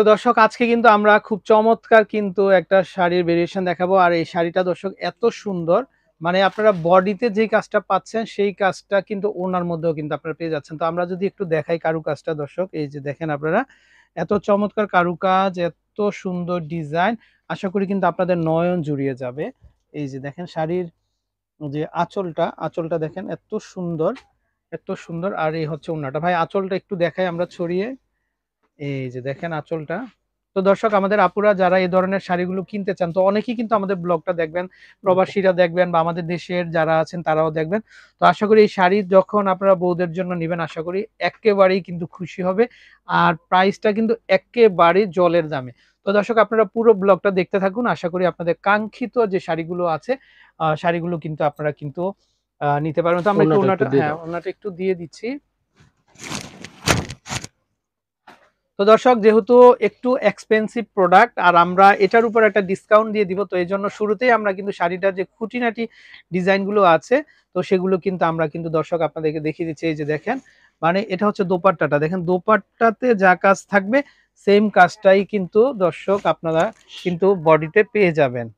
তো দর্শক আজকে কিন্তু আমরা খুব চমৎকার কিন্তু একটা শাড়ির ভেরিয়েশন দেখাবো আর এই শাড়িটা দর্শক এত সুন্দর মানে আপনারা বডিতে যে কাজটা পাচ্ছেন সেই কাজটা কিন্তু ওনার মধ্যেও কিন্তু আপনারা পেয়ে যাচ্ছেন তো আমরা যদি একটু দেখাই কারু কাজটা দর্শক এই যে দেখেন আপনারা এত চমৎকার কারুকাজ এত সুন্দর ডিজাইন আশা করি কিন্তু আপনাদের নয়ন জুড়িয়ে যাবে এই যে দেখেন শাড়ির যে আঁচলটা আঁচলটা দেখেন এত সুন্দর এত সুন্দর আর এই হচ্ছে ওনাটা ভাই আঁচলটা একটু দেখাই আমরা ছড়িয়ে এই যে দেখেন আঁচলটা তো দর্শক আমাদের আপুরা যারা এই ধরনের শাড়িগুলো কিনতে চান তো অনেকেই কিন্তু আমাদের ব্লগটা দেখবেন প্রবাসীরা দেখবেন বা আমাদের দেশের যারা আছেন তারাও দেখবেন তো আশা করি এই শাড়ি যখন আপনারা বউদের জন্য নেবেন আশা করি একেবারেই কিন্তু খুশি হবে আর প্রাইসটা কিন্তু একেবারেই জলের দামে তো দর্শক আপনারা পুরো ব্লগটা দেখতে থাকুন আশা করি আপনাদের কাঙ্ক্ষিত যে শাড়িগুলো আছে শাড়িগুলো কিন্তু আপনারা কিন্তু নিতে পারবেন তো আমরা একটু ওনাটা হ্যাঁ ওনাটা একটু দিয়ে দিচ্ছি তো দর্শক যেহেতু একটু এক্সপেন্সিভ প্রোডাক্ট আর আমরা এটার উপর একটা ডিসকাউন্ট দিয়ে দিব তো এই জন্য শুরুতেই আমরা কিন্তু শাড়িটার যে খুঁটিনাটি ডিজাইনগুলো আছে তো সেগুলো কিন্তু আমরা কিন্তু দর্শক আপনাদেরকে দেখিয়ে দিচ্ছি এই যে দেখেন মানে এটা হচ্ছে দোপাট্টাটা দেখেন দোপাট্টাতে যা কাজ থাকবে সেম কাজটাই কিন্তু দর্শক আপনারা কিন্তু বডিতে পেয়ে যাবেন